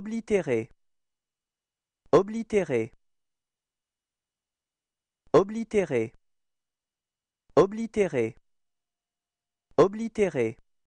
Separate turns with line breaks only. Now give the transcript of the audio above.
Oblitérer oblitérer oblitérer oblitérer oblitérer